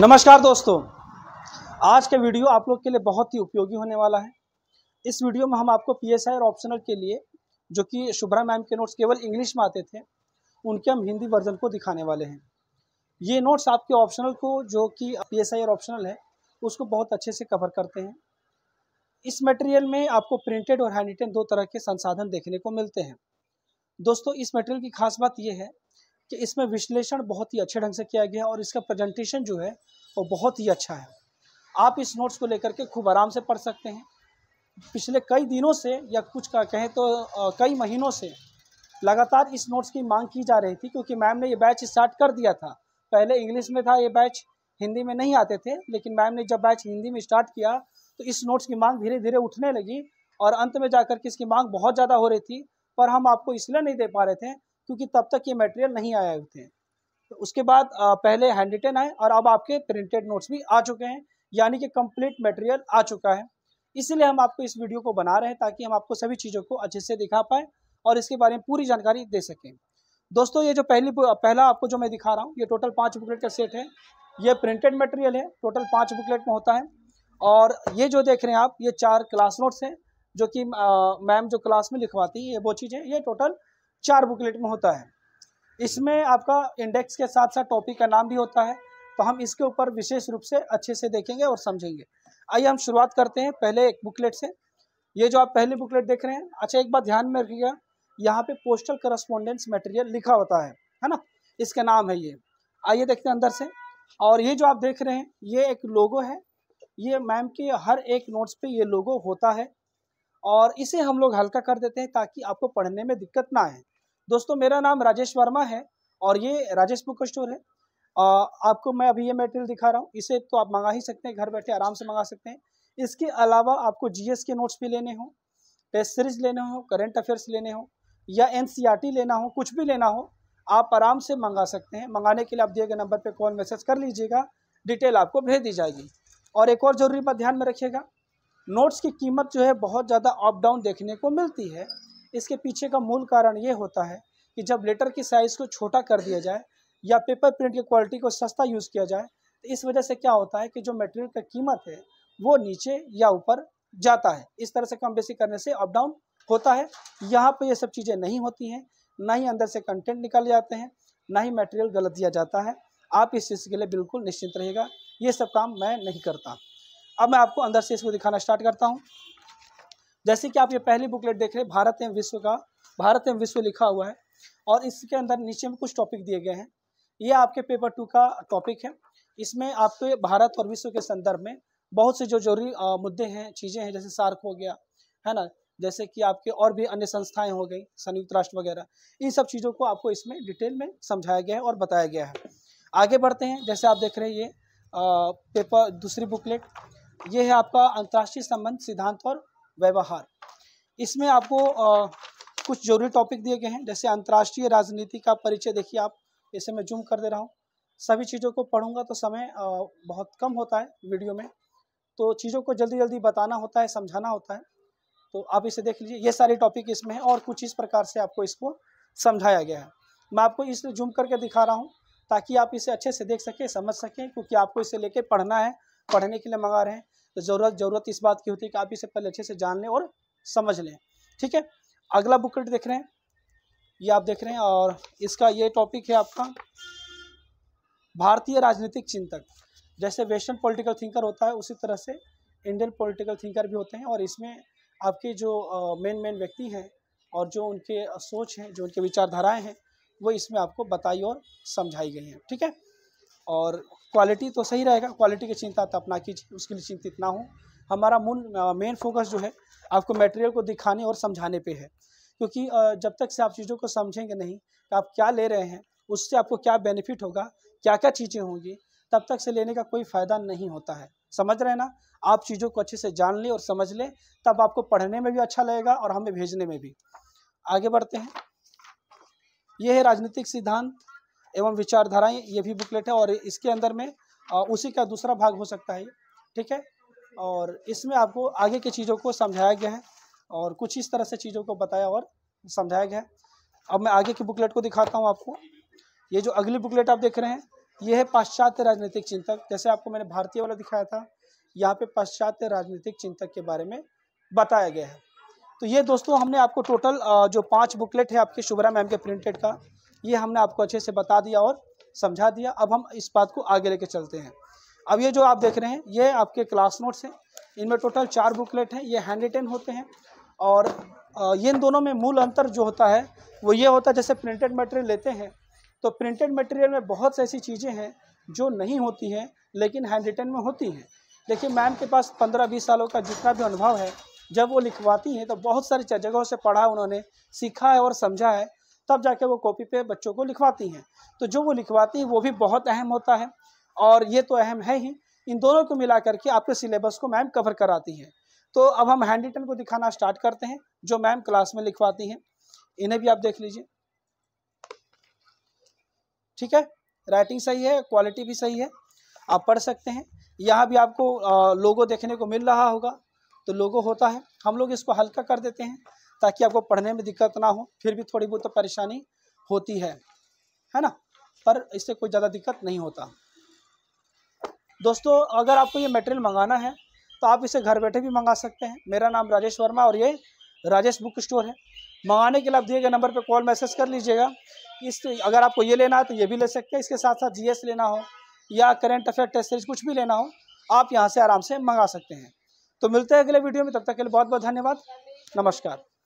नमस्कार दोस्तों आज का वीडियो आप लोग के लिए बहुत ही उपयोगी होने वाला है इस वीडियो में हम आपको पीएसआई और ऑप्शनल के लिए जो कि शुभ्रा मैम के नोट्स केवल इंग्लिश में आते थे उनके हम हिंदी वर्जन को दिखाने वाले हैं ये नोट्स आपके ऑप्शनल को जो कि पीएसआई और ऑप्शनल है उसको बहुत अच्छे से कवर करते हैं इस मटेरियल में आपको प्रिंटेड और हैंड दो तरह के संसाधन देखने को मिलते हैं दोस्तों इस मटेरियल की खास बात यह है कि इसमें विश्लेषण बहुत ही अच्छे ढंग से किया गया है और इसका प्रेजेंटेशन जो है वो बहुत ही अच्छा है आप इस नोट्स को लेकर के खूब आराम से पढ़ सकते हैं पिछले कई दिनों से या कुछ का कहें तो कई महीनों से लगातार इस नोट्स की मांग की जा रही थी क्योंकि मैम ने ये बैच स्टार्ट कर दिया था पहले इंग्लिश में था ये बैच हिंदी में नहीं आते थे लेकिन मैम ने जब बैच हिंदी में स्टार्ट किया तो इस नोट्स की मांग धीरे धीरे उठने लगी और अंत में जाकर के इसकी मांग बहुत ज़्यादा हो रही थी पर हम आपको इसलिए नहीं दे पा रहे थे क्योंकि तब तक ये मटेरियल नहीं आए हुए थे तो उसके बाद पहले हैंड रिटन आए और अब आपके प्रिंटेड नोट्स भी आ चुके हैं यानी कि कंप्लीट मटेरियल आ चुका है इसलिए हम आपको इस वीडियो को बना रहे हैं ताकि हम आपको सभी चीज़ों को अच्छे से दिखा पाएँ और इसके बारे में पूरी जानकारी दे सकें दोस्तों ये जो पहली पहला आपको जो मैं दिखा रहा हूँ ये टोटल पाँच बुकलेट का सेट है ये प्रिंटेड मटेरियल है टोटल पाँच बुकलेट में होता है और ये जो देख रहे हैं आप ये चार क्लास नोट्स हैं जो कि मैम जो क्लास में लिखवाती है ये वो चीज़ें ये टोटल चार बुकलेट में होता है इसमें आपका इंडेक्स के साथ साथ टॉपिक का नाम भी होता है तो हम इसके ऊपर विशेष रूप से अच्छे से देखेंगे और समझेंगे आइए हम शुरुआत करते हैं पहले एक बुकलेट से ये जो आप पहले बुकलेट देख रहे हैं अच्छा एक बात ध्यान में रखिएगा यहाँ पे पोस्टल करस्पोंडेंस मटेरियल लिखा होता है है ना इसका नाम है ये आइए देखते हैं अंदर से और ये जो आप देख रहे हैं ये एक लोगो है ये मैम के हर एक नोट्स पे ये लोगो होता है और इसे हम लोग हल्का कर देते हैं ताकि आपको पढ़ने में दिक्कत ना आए दोस्तों मेरा नाम राजेश वर्मा है और ये राजेश बुक स्टोर है आ, आपको मैं अभी ये मेटेरियल दिखा रहा हूँ इसे तो आप मंगा ही सकते हैं घर बैठे आराम से मंगा सकते हैं इसके अलावा आपको जीएस के नोट्स भी लेने हों टेस्ट सीरीज लेने हो करेंट अफेयर्स लेने हो या एन e लेना हो कुछ भी लेना हो आप आराम से मंगा सकते हैं मंगाने के लिए आप दिए गए नंबर पर कॉल मैसेज कर लीजिएगा डिटेल आपको भेज दी जाएगी और एक और ज़रूरी बात ध्यान में रखिएगा नोट्स की कीमत जो है बहुत ज़्यादा अप डाउन देखने को मिलती है इसके पीछे का मूल कारण ये होता है कि जब लेटर की साइज़ को छोटा कर दिया जाए या पेपर प्रिंट की क्वालिटी को सस्ता यूज़ किया जाए तो इस वजह से क्या होता है कि जो मटेरियल का कीमत है वो नीचे या ऊपर जाता है इस तरह से कम बेसी करने से अप डाउन होता है यहाँ पर ये सब चीज़ें नहीं होती हैं ना ही अंदर से कंटेंट निकल जाते हैं ना ही मटेरियल गलत दिया जाता है आप इस चीज़ के लिए बिल्कुल निश्चिंत रहेगा ये सब काम मैं नहीं करता अब मैं आपको अंदर से इसको दिखाना स्टार्ट करता हूँ जैसे कि आप ये पहली बुकलेट देख रहे हैं भारत एवं विश्व का भारत एवं विश्व लिखा हुआ है और इसके अंदर नीचे में कुछ टॉपिक दिए गए हैं ये आपके पेपर टू का टॉपिक है इसमें आपके भारत और विश्व के संदर्भ में बहुत से जो जरूरी मुद्दे हैं चीज़ें हैं जैसे सार्क हो गया है ना जैसे कि आपके और भी अन्य संस्थाएं हो गई संयुक्त राष्ट्र वगैरह इन सब चीज़ों को आपको इसमें डिटेल में समझाया गया है और बताया गया है आगे बढ़ते हैं जैसे आप देख रहे हैं ये आ, पेपर दूसरी बुकलेट ये है आपका अंतर्राष्ट्रीय संबंध सिद्धांत और व्यवहार इसमें आपको आ, कुछ जरूरी टॉपिक दिए गए हैं जैसे अंतर्राष्ट्रीय राजनीति का परिचय देखिए आप इसे मैं जूम कर दे रहा हूँ सभी चीज़ों को पढ़ूंगा तो समय आ, बहुत कम होता है वीडियो में तो चीज़ों को जल्दी जल्दी बताना होता है समझाना होता है तो आप इसे देख लीजिए ये सारे टॉपिक इसमें हैं और कुछ इस प्रकार से आपको इसको समझाया गया है मैं आपको इसलिए जूम करके दिखा रहा हूँ ताकि आप इसे अच्छे से देख सकें समझ सकें क्योंकि आपको इसे लेके पढ़ना है पढ़ने के लिए मंगा रहे हैं तो ज़रूरत ज़रूरत इस बात की होती है कि आप इसे पहले अच्छे से जान लें और समझ लें ठीक है अगला बुकलेट देख रहे हैं ये आप देख रहे हैं और इसका ये टॉपिक है आपका भारतीय राजनीतिक चिंतक जैसे वेस्टर्न पॉलिटिकल थिंकर होता है उसी तरह से इंडियन पॉलिटिकल थिंकर भी होते हैं और इसमें आपके जो मेन मेन व्यक्ति हैं और जो उनके सोच हैं जो उनके विचारधाराएं हैं वो इसमें आपको बताई और समझाई गई हैं ठीक है और क्वालिटी तो सही रहेगा क्वालिटी की चिंता तो अपना कीजिए उसके लिए चिंतित ना हो हमारा मूल मेन फोकस जो है आपको मटेरियल को दिखाने और समझाने पे है क्योंकि जब तक से आप चीज़ों को समझेंगे नहीं कि आप क्या ले रहे हैं उससे आपको क्या बेनिफिट होगा क्या क्या चीज़ें होंगी तब तक से लेने का कोई फ़ायदा नहीं होता है समझ रहे हैं ना आप चीज़ों को अच्छे से जान लें और समझ लें तब आपको पढ़ने में भी अच्छा लगेगा और हमें भेजने में भी आगे बढ़ते हैं यह है राजनीतिक सिद्धांत एवं विचारधाराएं ये भी बुकलेट है और इसके अंदर में उसी का दूसरा भाग हो सकता है ठीक है और इसमें आपको आगे की चीज़ों को समझाया गया है और कुछ इस तरह से चीज़ों को बताया और समझाया गया है अब मैं आगे की बुकलेट को दिखाता हूँ आपको ये जो अगली बुकलेट आप देख रहे हैं ये है पाश्चात्य राजनीतिक चिंतक जैसे आपको मैंने भारतीय वाला दिखाया था यहाँ पे पाश्चात्य राजनीतिक चिंतक के बारे में बताया गया है तो ये दोस्तों हमने आपको टोटल जो पांच बुकलेट है आपके शुभरा मैम के प्रिंटेड का ये हमने आपको अच्छे से बता दिया और समझा दिया अब हम इस बात को आगे लेके चलते हैं अब ये जो आप देख रहे हैं ये आपके क्लास नोट्स हैं इनमें टोटल चार बुकलेट हैं ये हैंड रिटेन होते हैं और ये इन दोनों में मूल अंतर जो होता है वो ये होता है जैसे प्रिंटेड मटेरियल लेते हैं तो प्रिंटेड मटेरियल में बहुत सी ऐसी चीज़ें हैं जो नहीं होती हैं लेकिन हैंड रिटेन में होती हैं देखिए मैम के पास पंद्रह बीस सालों का जितना भी अनुभव है जब वो लिखवाती हैं तो बहुत सारी जगहों से पढ़ा उन्होंने सीखा है और समझा है तब जाके वो कॉपी पे बच्चों को लिखवाती हैं तो जो वो लिखवाती हैं वो भी बहुत अहम होता है और ये तो अहम है ही इन दोनों को मिला करके आपके सिलेबस को मैम कवर कराती हैं तो अब हम हैंड रिटन को दिखाना स्टार्ट करते हैं जो मैम क्लास में लिखवाती हैं इन्हें भी आप देख लीजिए ठीक है राइटिंग सही है क्वालिटी भी सही है आप पढ़ सकते हैं यहाँ भी आपको लोगो देखने को मिल रहा होगा तो लोगो होता है हम लोग इसको हल्का कर देते हैं ताकि आपको पढ़ने में दिक्कत ना हो फिर भी थोड़ी बहुत तो परेशानी होती है है ना पर इससे कोई ज़्यादा दिक्कत नहीं होता दोस्तों अगर आपको ये मटेरियल मंगाना है तो आप इसे घर बैठे भी मंगा सकते हैं मेरा नाम राजेश वर्मा और ये राजेश बुक स्टोर है मंगाने के लिए आप दिए गए नंबर पर कॉल मैसेज कर लीजिएगा इस अगर आपको ये लेना है तो ये भी ले सकते हैं इसके साथ साथ जीएस लेना हो या करेंट अफेयर टेस्ट सीरीज कुछ भी लेना हो आप यहाँ से आराम से मंगा सकते हैं तो मिलते हैं अगले वीडियो में तब तक के लिए बहुत बहुत धन्यवाद नमस्कार